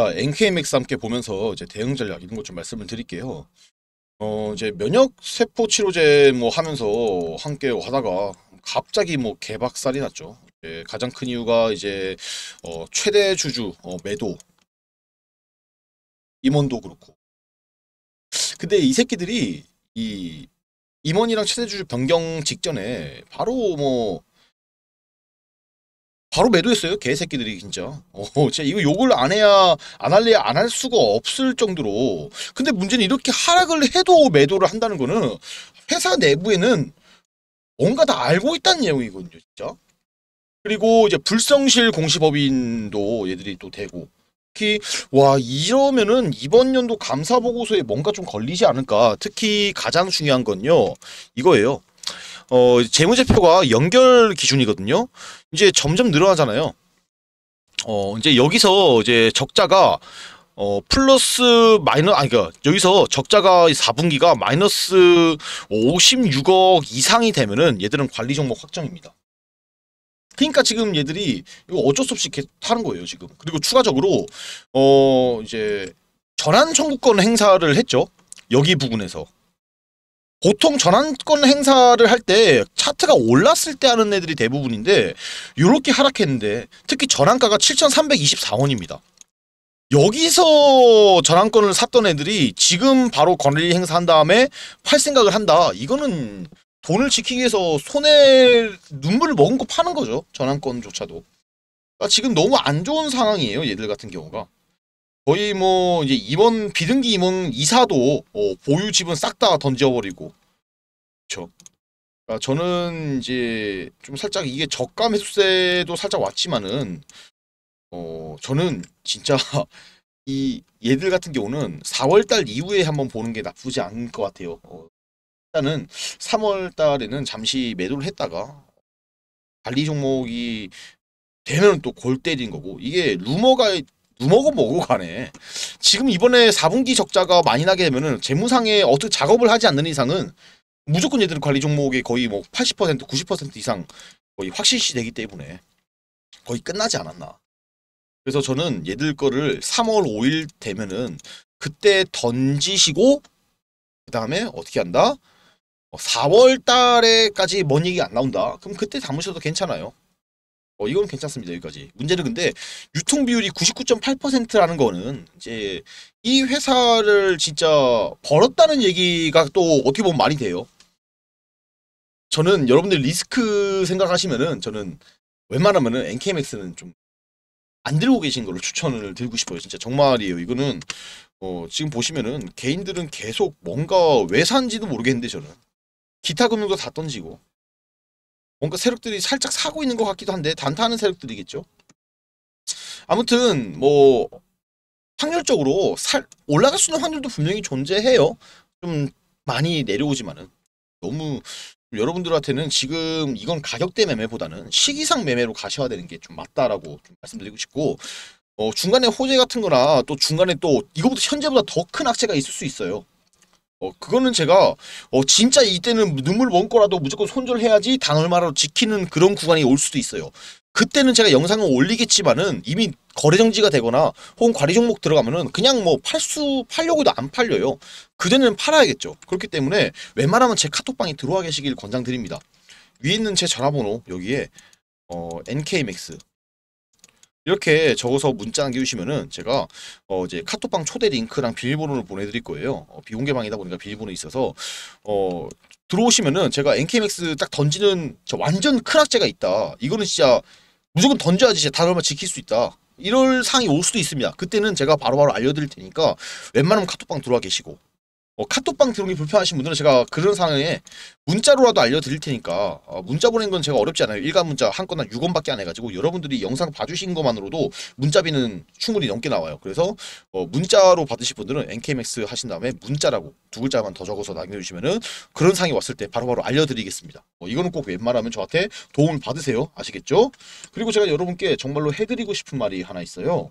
아, NKMX 함께 보면서 이제 대응 전략 이런 것 좀 말씀을 드릴게요. 어 이제 면역 세포 치료제 뭐 하면서 함께 하다가 갑자기 뭐 개박살이 났죠. 이제 가장 큰 이유가 이제 어, 최대 주주 어, 매도 임원도 그렇고. 근데 이 새끼들이 이 임원이랑 최대 주주 변경 직전에 바로 뭐 바로 매도했어요. 개새끼들이 진짜. 어, 어, 진짜 이거 욕을 안 해야 안 할래야 안 할 수가 없을 정도로. 근데 문제는 이렇게 하락을 해도 매도를 한다는 거는 회사 내부에는 뭔가 다 알고 있다는 내용이거든요, 진짜. 그리고 이제 불성실 공시법인도 얘들이 또 되고. 특히 와 이러면은 이번 연도 감사 보고서에 뭔가 좀 걸리지 않을까. 특히 가장 중요한 건요. 이거예요. 어, 재무제표가 연결 기준이거든요. 이제 점점 늘어나잖아요. 어, 이제 여기서 이제 적자가 어, 플러스 마이너 아니 그러니까 여기서 적자가 4분기가 마이너스 56억 이상이 되면은 얘들은 관리 종목 확정입니다. 그러니까 지금 얘들이 이거 어쩔 수 없이 계속 게 타는 거예요, 지금. 그리고 추가적으로 어, 이제 전환 청구권 행사를 했죠. 여기 부근에서. 보통 전환권 행사를 할 때 차트가 올랐을 때 하는 애들이 대부분인데 이렇게 하락했는데 특히 전환가가 7,324원입니다. 여기서 전환권을 샀던 애들이 지금 바로 권리 행사한 다음에 팔 생각을 한다. 이거는 돈을 지키기 위해서 손에 눈물을 머금고 파는 거죠. 전환권조차도. 그러니까 지금 너무 안 좋은 상황이에요. 얘들 같은 경우가. 거의 뭐 이제 임원 비등기 임원 이사도 어, 뭐 보유 집은 싹 다 던져버리고 그렇죠. 그러니까 저는 이제 좀 살짝 이게 저가 매수세도 살짝 왔지만은 어 저는 진짜 이 얘들 같은 경우는 4월달 이후에 한번 보는 게 나쁘지 않을 것 같아요. 어, 일단은 3월달에는 잠시 매도를 했다가 관리 종목이 되면 또 골 때린 거고 이게 루머가 누먹어 먹어 가네. 지금 이번에 4분기 적자가 많이 나게 되면은 재무상에 어떻게 작업을 하지 않는 이상은 무조건 얘들은 관리 종목이 거의 뭐 80% 90% 이상 거의 확실시 되기 때문에 거의 끝나지 않았나. 그래서 저는 얘들 거를 3월 5일 되면은 그때 던지시고 그 다음에 어떻게 한다? 4월 어, 달에까지 뭔 얘기 안 나온다. 그럼 그때 담으셔도 괜찮아요. 어, 이건 괜찮습니다. 여기까지. 문제는 근데 유통 비율이 99.8%라는 거는 이제 이 회사를 진짜 벌었다는 얘기가 또 어떻게 보면 말이 돼요. 저는 여러분들 리스크 생각하시면은 저는 웬만하면은 NKMX는 좀 안 들고 계신 걸로 추천을 드리고 싶어요. 진짜 정말이에요. 이거는 어, 지금 보시면은 개인들은 계속 뭔가 왜 산지도 모르겠는데 저는 기타 금융도 다 던지고 뭔가 세력들이 살짝 사고 있는 것 같기도 한데 단타하는 세력들이겠죠. 아무튼 뭐 확률적으로 살 올라갈 수 있는 확률도 분명히 존재해요. 좀 많이 내려오지만은 너무 여러분들한테는 지금 이건 가격대 매매보다는 시기상 매매로 가셔야 되는 게 좀 맞다라고 좀 말씀드리고 싶고 어, 중간에 호재 같은 거나 또 중간에 또 이거보다 현재보다 더 큰 악재가 있을 수 있어요. 어, 그거는 제가 어, 진짜 이때는 눈물 원거라도 무조건 손절해야지 단얼마로 지키는 그런 구간이 올 수도 있어요. 그때는 제가 영상을 올리겠지만은 이미 거래 정지가 되거나 혹은 과리 종목 들어가면은 그냥 뭐 팔수 팔려고 도안 팔려요. 그대는 팔아야겠죠. 그렇기 때문에 웬만하면 제 카톡방에 들어와 계시길 권장드립니다. 위에 있는 제 전화번호 여기에 어, NK맥스 이렇게 적어서 문자 남겨주시면은 제가 어 이제 카톡방 초대 링크랑 비밀번호를 보내드릴 거예요. 어 비공개방이다 보니까 비밀번호 있어서 어 들어오시면은 제가 NKMX 딱 던지는 저 완전 큰 악재가 있다. 이거는 진짜 무조건 던져야지 제 단어만 지킬 수 있다. 이럴 상이 올 수도 있습니다. 그때는 제가 바로바로 바로 알려드릴 테니까 웬만하면 카톡방 들어와 계시고 어, 카톡방 들어오기 불편하신 분들은 제가 그런 상황에 문자로라도 알려드릴 테니까 어, 문자 보낸 건 제가 어렵지 않아요. 일간 문자 한 건당 6원밖에 안 해가지고 여러분들이 영상 봐주신 것만으로도 문자비는 충분히 넘게 나와요. 그래서 어, 문자로 받으실 분들은 NKMX 하신 다음에 문자라고 두 글자만 더 적어서 남겨주시면은 그런 상이 황 왔을 때 바로바로 알려드리겠습니다. 어, 이거는 꼭 웬만하면 저한테 도움을 받으세요. 아시겠죠? 그리고 제가 여러분께 정말로 해드리고 싶은 말이 하나 있어요.